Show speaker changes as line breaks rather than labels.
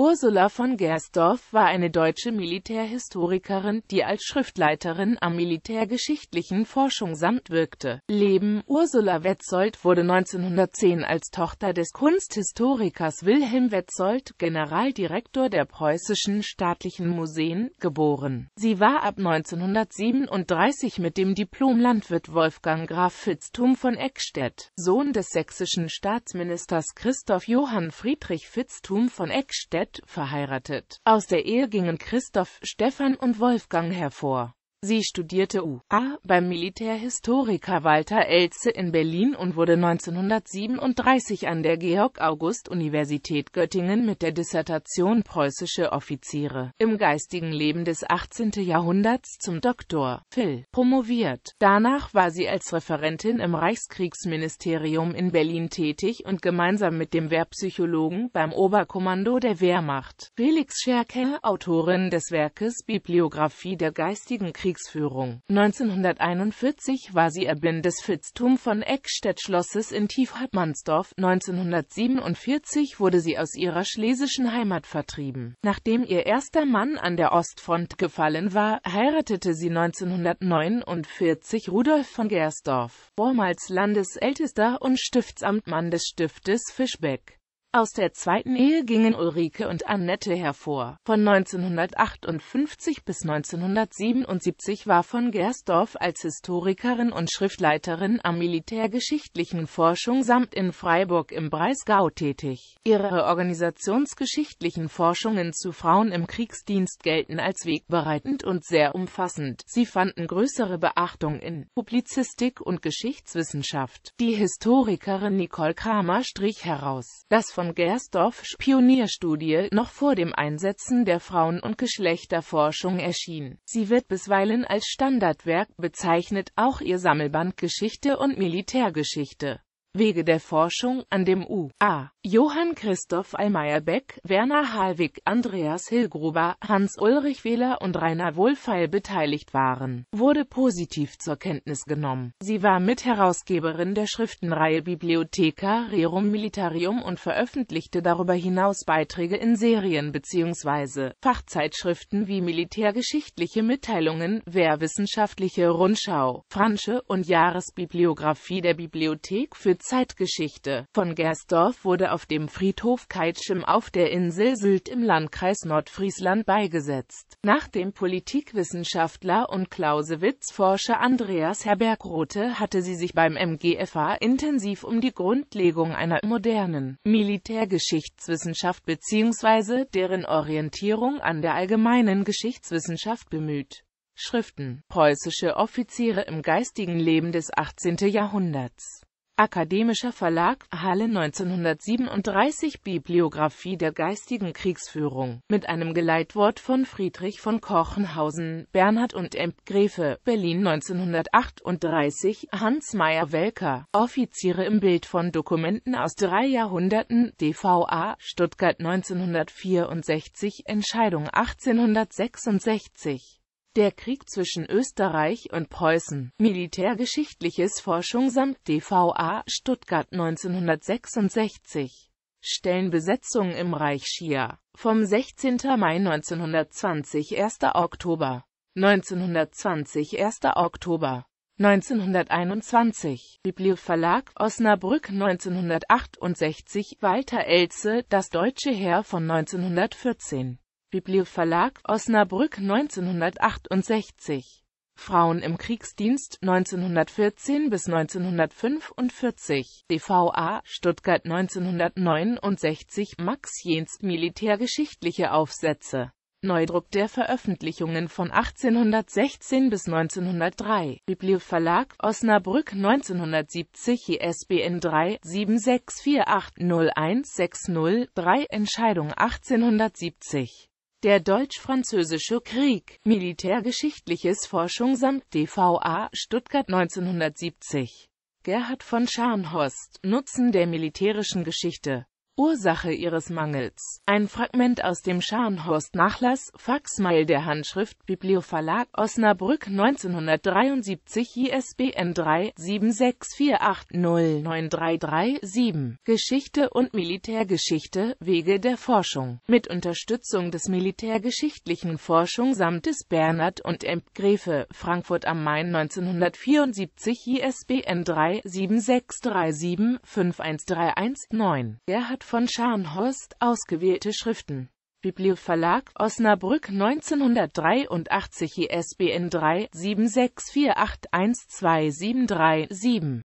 Ursula von Gersdorf war eine deutsche Militärhistorikerin, die als Schriftleiterin am militärgeschichtlichen Forschungsamt wirkte. Leben Ursula Wetzold wurde 1910 als Tochter des Kunsthistorikers Wilhelm Wetzold, Generaldirektor der Preußischen Staatlichen Museen, geboren. Sie war ab 1937 mit dem Diplom-Landwirt Wolfgang Graf Fitztum von Eckstedt, Sohn des sächsischen Staatsministers Christoph Johann Friedrich Fitztum von Eckstedt, verheiratet. Aus der Ehe gingen Christoph, Stefan und Wolfgang hervor Sie studierte U.A. beim Militärhistoriker Walter Elze in Berlin und wurde 1937 an der Georg-August-Universität Göttingen mit der Dissertation Preußische Offiziere im geistigen Leben des 18. Jahrhunderts zum Doktor Phil promoviert. Danach war sie als Referentin im Reichskriegsministerium in Berlin tätig und gemeinsam mit dem Wehrpsychologen beim Oberkommando der Wehrmacht Felix Scherke, Autorin des Werkes Bibliographie der geistigen Krieg Kriegsführung. 1941 war sie Erbin des Fürstentums von Eckstedt-Schlosses in tiefhardt 1947 wurde sie aus ihrer schlesischen Heimat vertrieben. Nachdem ihr erster Mann an der Ostfront gefallen war, heiratete sie 1949 Rudolf von Gersdorf, vormals Landesältester und Stiftsamtmann des Stiftes Fischbeck. Aus der zweiten Ehe gingen Ulrike und Annette hervor. Von 1958 bis 1977 war von Gersdorf als Historikerin und Schriftleiterin am militärgeschichtlichen Forschung samt in Freiburg im Breisgau tätig. Ihre organisationsgeschichtlichen Forschungen zu Frauen im Kriegsdienst gelten als wegbereitend und sehr umfassend. Sie fanden größere Beachtung in Publizistik und Geschichtswissenschaft. Die Historikerin Nicole Kramer strich heraus, dass von Gersdorffs Spionierstudie noch vor dem Einsetzen der Frauen- und Geschlechterforschung erschien. Sie wird bisweilen als Standardwerk bezeichnet, auch ihr Sammelband Geschichte und Militärgeschichte Wege der Forschung an dem U.A. Johann Christoph Allmeyer-Beck, Werner Halwig, Andreas Hilgruber, Hans-Ulrich Wähler und Rainer Wohlfeil beteiligt waren, wurde positiv zur Kenntnis genommen. Sie war Mitherausgeberin der Schriftenreihe Bibliotheca Rerum Militarium und veröffentlichte darüber hinaus Beiträge in Serien bzw. Fachzeitschriften wie Militärgeschichtliche Mitteilungen, Wehrwissenschaftliche Rundschau, Fransche und Jahresbibliographie der Bibliothek für Zeitgeschichte. Von Gersdorf wurde auf dem Friedhof Keitschim auf der Insel Sylt im Landkreis Nordfriesland beigesetzt. Nach dem Politikwissenschaftler und Clausewitz-Forscher Andreas Herbergrothe hatte sie sich beim MGFA intensiv um die Grundlegung einer modernen Militärgeschichtswissenschaft bzw. deren Orientierung an der allgemeinen Geschichtswissenschaft bemüht. Schriften Preußische Offiziere im geistigen Leben des 18. Jahrhunderts Akademischer Verlag, Halle 1937 Bibliografie der geistigen Kriegsführung mit einem Geleitwort von Friedrich von Kochenhausen, Bernhard und M. Gräfe, Berlin 1938 Hans Meyer Welker, Offiziere im Bild von Dokumenten aus drei Jahrhunderten, DVA, Stuttgart 1964, Entscheidung 1866 der Krieg zwischen Österreich und Preußen. Militärgeschichtliches Forschung samt DVA Stuttgart 1966. Stellenbesetzung im Reich Schia. Vom 16. Mai 1920 1. Oktober 1920 1. Oktober 1921, Biblioth Verlag, Osnabrück 1968, Walter Elze, Das deutsche Heer von 1914. Biblioverlag Osnabrück 1968 Frauen im Kriegsdienst 1914 bis 1945, DVA Stuttgart 1969, Max Jens Militärgeschichtliche Aufsätze Neudruck der Veröffentlichungen von 1816 bis 1903, Biblioverlag Osnabrück 1970, ISBN 3 7648 3 Entscheidung 1870 der Deutsch-Französische Krieg, Militärgeschichtliches Forschung samt DVA, Stuttgart 1970. Gerhard von Scharnhorst, Nutzen der militärischen Geschichte Ursache ihres Mangels. Ein Fragment aus dem Scharnhorst-Nachlass, Faxmail der Handschrift Bibliophalag Osnabrück 1973 ISBN 3 76480 7648093337 Geschichte und Militärgeschichte Wege der Forschung mit Unterstützung des militärgeschichtlichen Forschung samt des Bernhard und Emp Grefe Frankfurt am Main 1974 ISBN 3 7637 51319 Gerhard von Scharnhorst, ausgewählte Schriften. Biblioverlag, Osnabrück 1983 ISBN 3 76481273-7